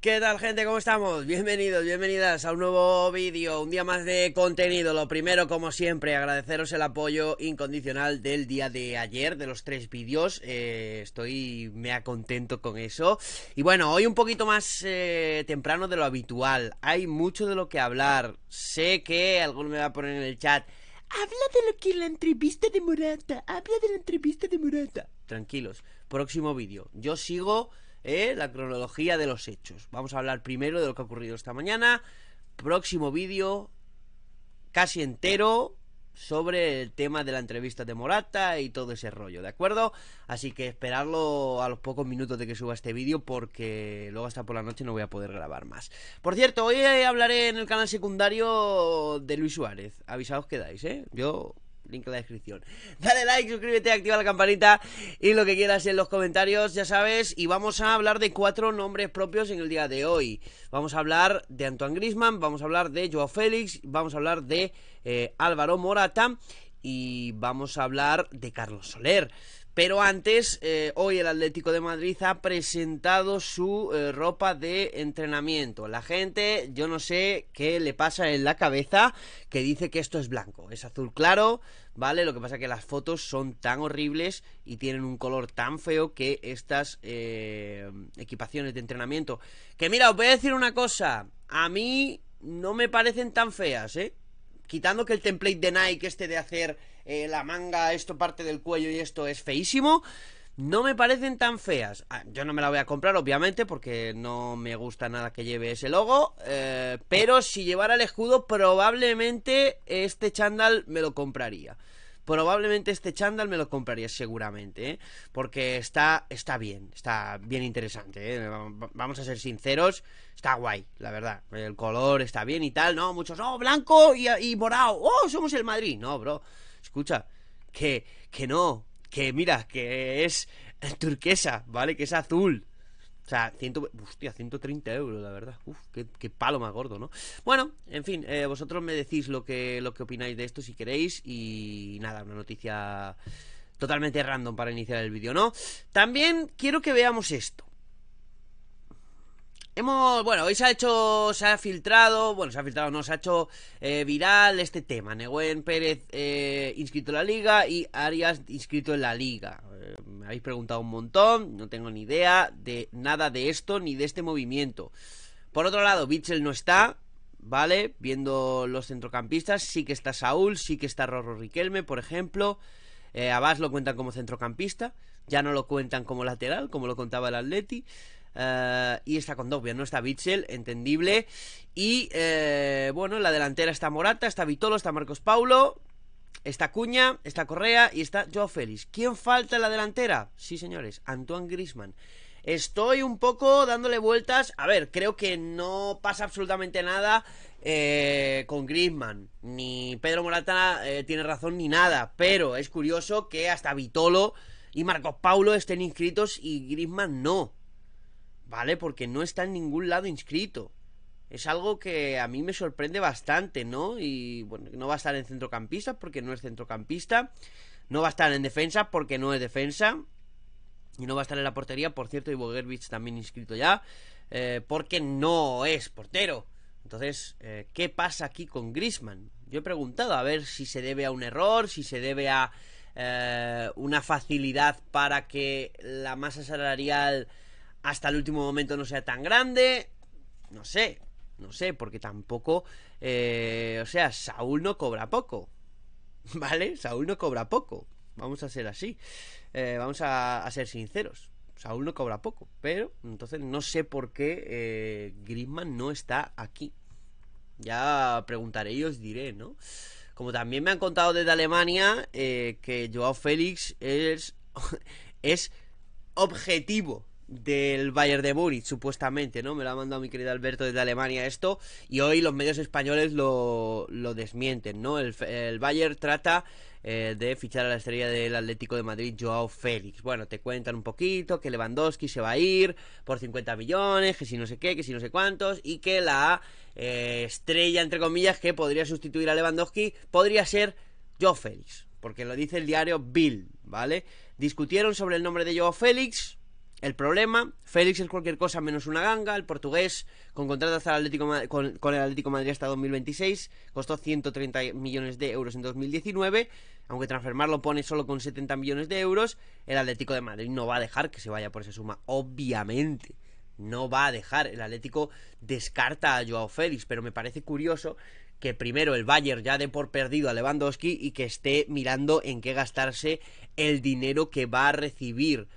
¿Qué tal gente? ¿Cómo estamos? Bienvenidos, bienvenidas a un nuevo vídeo, un día más de contenido. Lo primero, como siempre, agradeceros el apoyo incondicional del día de ayer, de los tres vídeos. Eh, estoy mea contento con eso. Y bueno, hoy un poquito más eh, temprano de lo habitual. Hay mucho de lo que hablar. Sé que alguno me va a poner en el chat. Habla de lo que la entrevista de Morata. Habla de la entrevista de Morata. Tranquilos, próximo vídeo. Yo sigo ¿eh? la cronología de los hechos. Vamos a hablar primero de lo que ha ocurrido esta mañana. Próximo vídeo casi entero sobre el tema de la entrevista de Morata y todo ese rollo, ¿de acuerdo? Así que esperarlo a los pocos minutos de que suba este vídeo porque luego hasta por la noche no voy a poder grabar más. Por cierto, hoy hablaré en el canal secundario de Luis Suárez. Avisados quedáis, ¿eh? Yo link en la descripción. Dale like, suscríbete, activa la campanita y lo que quieras en los comentarios, ya sabes. Y vamos a hablar de cuatro nombres propios en el día de hoy. Vamos a hablar de Antoine Grisman, vamos a hablar de Joao Félix, vamos a hablar de eh, Álvaro Morata y vamos a hablar de Carlos Soler. Pero antes, eh, hoy el Atlético de Madrid ha presentado su eh, ropa de entrenamiento. La gente, yo no sé qué le pasa en la cabeza que dice que esto es blanco. Es azul claro, ¿vale? Lo que pasa es que las fotos son tan horribles y tienen un color tan feo que estas eh, equipaciones de entrenamiento... Que mira, os voy a decir una cosa. A mí no me parecen tan feas, ¿eh? quitando que el template de Nike este de hacer eh, la manga, esto parte del cuello y esto es feísimo, no me parecen tan feas. Ah, yo no me la voy a comprar, obviamente, porque no me gusta nada que lleve ese logo. Eh, pero si llevara el escudo, probablemente este chandal me lo compraría probablemente este chándal me lo compraría seguramente, ¿eh? porque está, está bien, está bien interesante, ¿eh? vamos a ser sinceros, está guay, la verdad, el color está bien y tal, ¿no? Muchos, oh, blanco y, y morado, oh, somos el Madrid, no, bro, escucha, que, que no, que mira, que es turquesa, ¿vale? Que es azul, o sea, hostia, 130 euros, la verdad. Uf, qué, palo más gordo, ¿no? Bueno, en fin, eh, vosotros me decís lo que, lo que opináis de esto si queréis. Y nada, una noticia totalmente random para iniciar el vídeo, ¿no? También quiero que veamos esto. Hemos, bueno, hoy se ha hecho, se ha filtrado, bueno, se ha filtrado, no, se ha hecho eh, viral este tema. Neguen Pérez eh, inscrito en la liga y Arias inscrito en la liga. Eh, me habéis preguntado un montón, no tengo ni idea de nada de esto ni de este movimiento. Por otro lado, Bichel no está, ¿vale? Viendo los centrocampistas, sí que está Saúl, sí que está Rorro Riquelme, por ejemplo. Abbas lo cuentan como centrocampista, ya no lo cuentan como lateral, como lo contaba el Atleti. Eh, y está con Dobia, no está Bitzel, entendible. Y eh, bueno, en la delantera está Morata, está Vitolo, está Marcos Paulo, está Cuña, está Correa y está Joao Félix. ¿Quién falta en la delantera? Sí, señores, Antoine Grisman. Estoy un poco dándole vueltas. A ver, creo que no pasa absolutamente nada eh, con Griezmann. Ni Pedro Morata tiene razón ni nada. Pero es curioso que hasta Vitolo y Marcos Paulo estén inscritos y Grisman no. ¿vale? Porque no está en ningún lado inscrito. Es algo que a mí me sorprende bastante, ¿no? Y bueno, no va a estar en centrocampista porque no es centrocampista. No va a estar en defensa porque no es defensa. Y no va a estar en la portería, por cierto, y Bogervich también inscrito ya. Eh, porque no es portero. Entonces, eh, ¿qué pasa aquí con Grisman? Yo he preguntado a ver si se debe a un error, si se debe a eh, una facilidad para que la masa salarial hasta el último momento no sea tan grande. No sé, no sé, porque tampoco, eh, o sea, Saúl no cobra poco, ¿vale? Saúl no cobra poco, vamos a ser así, eh, vamos a, ser sinceros. Saúl no cobra poco, pero entonces no sé por qué eh, no está aquí. Ya preguntaré y os diré, ¿no? Como también me han contado desde Alemania eh, que Joao Félix es, es objetivo del Bayern de Múnich, supuestamente, ¿no? Me lo ha mandado mi querido Alberto desde Alemania esto, y hoy los medios españoles lo, lo desmienten, ¿no? El, el Bayern trata eh, de fichar a la estrella del Atlético de Madrid, Joao Félix. Bueno, te cuentan un poquito que Lewandowski se va a ir por 50 millones, que si no sé qué, que si no sé cuántos, y que la eh, estrella, entre comillas, que podría sustituir a Lewandowski, podría ser Joao Félix, porque lo dice el diario Bill, ¿vale? Discutieron sobre el nombre de Joao Félix, el problema, Félix es cualquier cosa menos una ganga, el portugués, con contrato hasta el Atlético, con, el Atlético Madrid hasta 2026, costó 130 millones de euros en 2019, aunque transfermar lo pone solo con 70 millones de euros, el Atlético de Madrid no va a dejar que se vaya por esa suma, obviamente. No va a dejar, el Atlético descarta a Joao Félix, pero me parece curioso que primero el Bayern ya dé por perdido a Lewandowski y que esté mirando en qué gastarse el dinero que va a recibir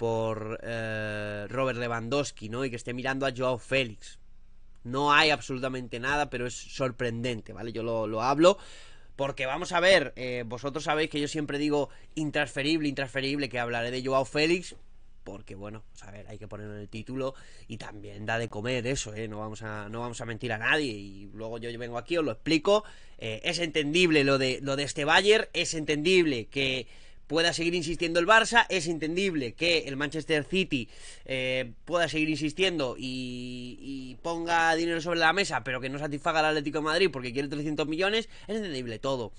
por eh, Robert Lewandowski, ¿no? Y que esté mirando a Joao Félix. No hay absolutamente nada, pero es sorprendente, ¿vale? Yo lo, lo hablo porque vamos a ver, eh, vosotros sabéis que yo siempre digo intransferible, intransferible, que hablaré de Joao Félix, porque bueno, pues a ver, hay que ponerlo en el título y también da de comer eso, ¿eh? no, vamos a, no vamos a mentir a nadie y luego yo, vengo aquí, os lo explico, eh, es entendible lo de, lo de este Bayer, es entendible que pueda seguir insistiendo el Barça. Es entendible que el Manchester City eh, pueda seguir insistiendo y, y, ponga dinero sobre la mesa, pero que no satisfaga al Atlético de Madrid porque quiere 300 millones. Es entendible todo.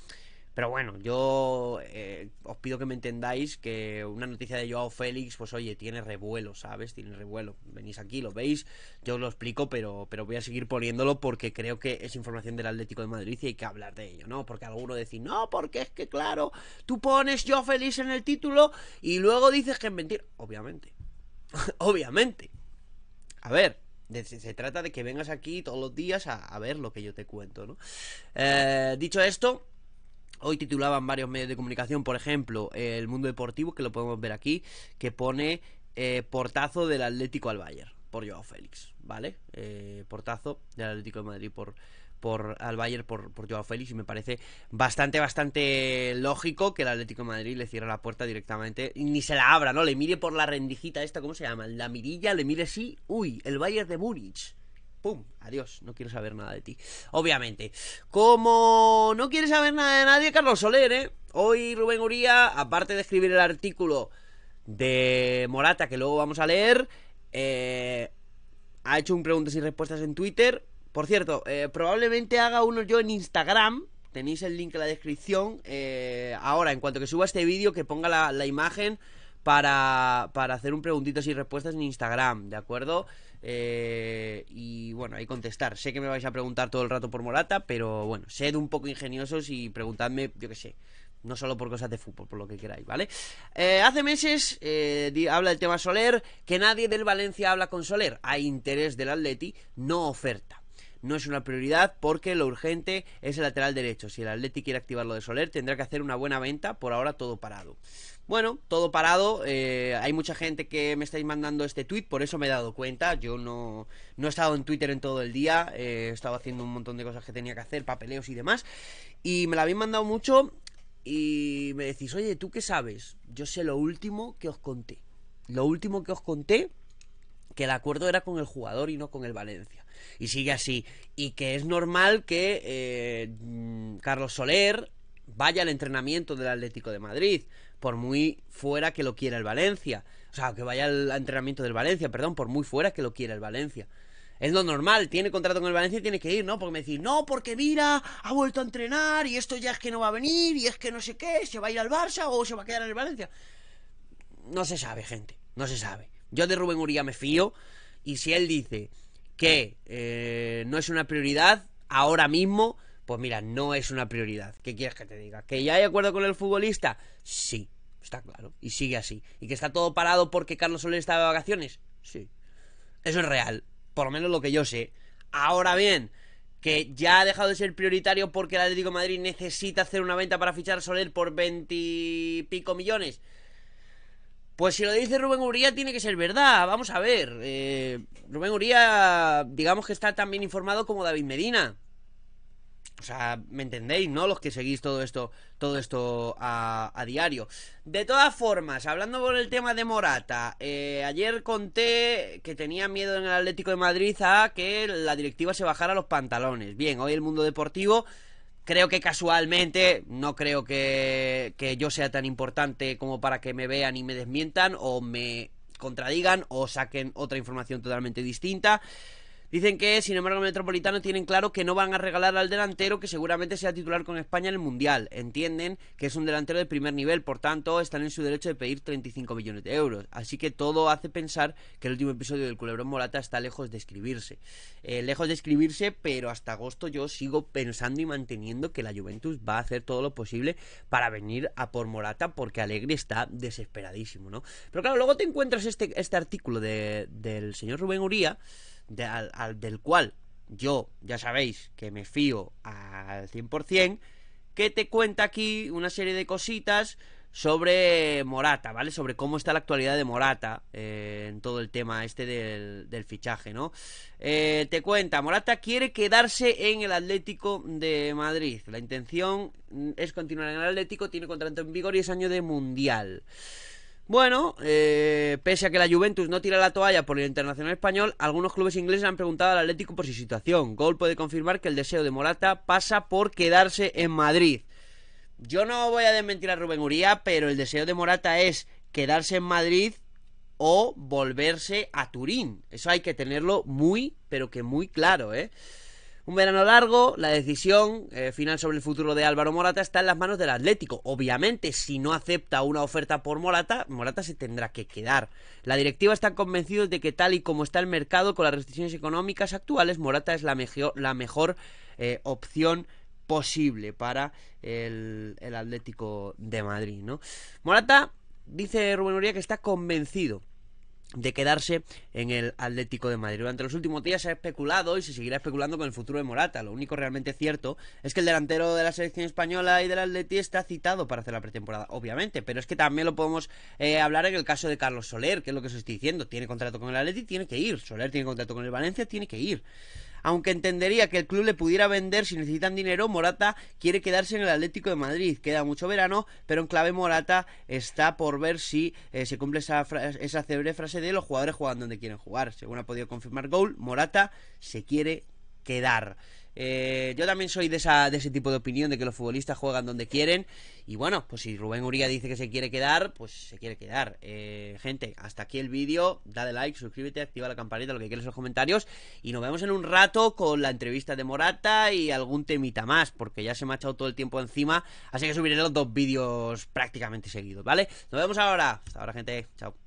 Pero bueno, yo eh, os pido que me entendáis que una noticia de Joao Félix, pues oye, tiene revuelo, ¿sabes? Tiene revuelo. Venís aquí, lo veis, yo os lo explico, pero, pero voy a seguir poniéndolo porque creo que es información del Atlético de Madrid y hay que hablar de ello, ¿no? Porque alguno decir, no, porque es que claro, tú pones Joao Félix en el título y luego dices que es mentira Obviamente. Obviamente. A ver, se trata de que vengas aquí todos los días a, ver lo que yo te cuento, ¿no? Eh, dicho esto, Hoy titulaban varios medios de comunicación, por ejemplo, El Mundo Deportivo, que lo podemos ver aquí, que pone eh, portazo del Atlético al Bayern por Joao Félix, ¿vale? Eh, portazo del Atlético de Madrid por, por al Bayern por, por Joao Félix y me parece bastante, bastante lógico que el Atlético de Madrid le cierre la puerta directamente y ni se la abra, ¿no? Le mire por la rendijita esta, ¿cómo se llama? La mirilla, le mire sí, uy, el Bayern de Múnich. ¡Pum! Adiós, no quiero saber nada de ti. Obviamente. Como no quiere saber nada de nadie, Carlos Soler, ¿eh? Hoy Rubén Uría, aparte de escribir el artículo de Morata, que luego vamos a leer, eh, ha hecho un preguntas y respuestas en Twitter. Por cierto, eh, probablemente haga uno yo en Instagram. Tenéis el link en la descripción. Eh, ahora, en cuanto que suba este vídeo, que ponga la imagen para, para hacer un preguntitos y respuestas en Instagram, ¿de acuerdo? Eh, y bueno, ahí contestar. Sé que me vais a preguntar todo el rato por Morata, pero bueno, sed un poco ingeniosos y preguntadme, yo qué sé, no solo por cosas de fútbol, por lo que queráis, ¿vale? Eh, hace meses eh, habla el tema Soler, que nadie del Valencia habla con Soler. Hay interés del Atleti, no oferta. No es una prioridad porque lo urgente es el lateral derecho. Si el Atleti quiere activar lo de Soler, tendrá que hacer una buena venta, por ahora todo parado. Bueno, todo parado. Eh, hay mucha gente que me estáis mandando este tweet, por eso me he dado cuenta. Yo no, no he estado en Twitter en todo el día. Eh, he estado haciendo un montón de cosas que tenía que hacer, papeleos y demás. Y me la habéis mandado mucho. Y me decís, oye, ¿tú qué sabes? Yo sé lo último que os conté. Lo último que os conté, que el acuerdo era con el jugador y no con el Valencia. Y sigue así. Y que es normal que eh, mm, Carlos Soler vaya al entrenamiento del Atlético de Madrid, por muy fuera que lo quiera el Valencia. O sea, que vaya al entrenamiento del Valencia, perdón, por muy fuera que lo quiera el Valencia. Es lo normal, tiene contrato con el Valencia y tiene que ir, ¿no? Porque me decís, no, porque mira, ha vuelto a entrenar y esto ya es que no va a venir y es que no sé qué, se va a ir al Barça o se va a quedar en el Valencia. No se sabe, gente, no se sabe. Yo de Rubén Uría me fío y si él dice que eh, no es una prioridad ahora mismo, pues mira, no es una prioridad. ¿Qué quieres que te diga? ¿Que ya hay acuerdo con el futbolista? Sí, está claro. Y sigue así. ¿Y que está todo parado porque Carlos Soler está de vacaciones? Sí. Eso es real. Por lo menos lo que yo sé. Ahora bien, que ya ha dejado de ser prioritario porque el Atlético Madrid necesita hacer una venta para fichar a Soler por veintipico millones. Pues si lo dice Rubén Uría tiene que ser verdad, vamos a ver. Eh, Rubén Uría, digamos que está tan bien informado como David Medina. O sea, ¿me entendéis, no? Los que seguís todo esto, todo esto a, diario. De todas formas, hablando por el tema de Morata, eh, ayer conté que tenía miedo en el Atlético de Madrid a que la directiva se bajara los pantalones. Bien, hoy el mundo deportivo creo que casualmente, no creo que, yo sea tan importante como para que me vean y me desmientan o me contradigan o saquen otra información totalmente distinta. Dicen que, sin embargo, metropolitano tienen claro que no van a regalar al delantero que seguramente sea titular con España en el Mundial. Entienden que es un delantero de primer nivel, por tanto, están en su derecho de pedir 35 millones de euros. Así que todo hace pensar que el último episodio del Culebrón Morata está lejos de escribirse. Eh, lejos de escribirse, pero hasta agosto yo sigo pensando y manteniendo que la Juventus va a hacer todo lo posible para venir a por Morata porque Alegre está desesperadísimo, ¿no? Pero claro, luego te encuentras este, este artículo de, del señor Rubén Uría al, del cual yo ya sabéis que me fío al 100%, que te cuenta aquí una serie de cositas sobre Morata, ¿vale? Sobre cómo está la actualidad de Morata eh, en todo el tema este del, fichaje, ¿no? Eh, te cuenta, Morata quiere quedarse en el Atlético de Madrid. La intención es continuar en el Atlético, tiene contrato en vigor y es año de Mundial. Bueno, eh, pese a que la Juventus no tira la toalla por el internacional español, algunos clubes ingleses han preguntado al Atlético por su situación. Gol puede confirmar que el deseo de Morata pasa por quedarse en Madrid. Yo no voy a desmentir a Rubén Uría, pero el deseo de Morata es quedarse en Madrid o volverse a Turín. Eso hay que tenerlo muy, pero que muy claro, ¿eh? Un verano largo, la decisión eh, final sobre el futuro de Álvaro Morata está en las manos del Atlético. Obviamente, si no acepta una oferta por Morata, Morata se tendrá que quedar. La directiva está convencida de que tal y como está el mercado con las restricciones económicas actuales, Morata es la, mejor, la mejor eh, opción posible para el, Atlético de Madrid. ¿no? Morata dice Rubén Uría que está convencido de quedarse en el Atlético de Madrid. Durante los últimos días se ha especulado y se seguirá especulando con el futuro de Morata. Lo único realmente cierto es que el delantero de la selección española y del Atleti está citado para hacer la pretemporada, obviamente, pero es que también lo podemos eh, hablar en el caso de Carlos Soler, que es lo que se está diciendo. Tiene contrato con el Atleti, tiene que ir. Soler tiene contrato con el Valencia, tiene que ir aunque entendería que el club le pudiera vender si necesitan dinero, Morata quiere quedarse en el Atlético de Madrid. Queda mucho verano, pero en clave Morata está por ver si eh, se cumple esa, frase de los jugadores juegan donde quieren jugar. Según ha podido confirmar Goal, Morata se quiere quedar. Eh, yo también soy de, esa, de ese tipo de opinión, de que los futbolistas juegan donde quieren. Y bueno, pues si Rubén Uría dice que se quiere quedar, pues se quiere quedar. Eh, gente, hasta aquí el vídeo. Dale like, suscríbete, activa la campanita, lo que quieras en los comentarios. Y nos vemos en un rato con la entrevista de Morata y algún temita más, porque ya se me ha echado todo el tiempo encima. Así que subiré los dos vídeos prácticamente seguidos, ¿vale? Nos vemos ahora. Hasta ahora, gente. Chao.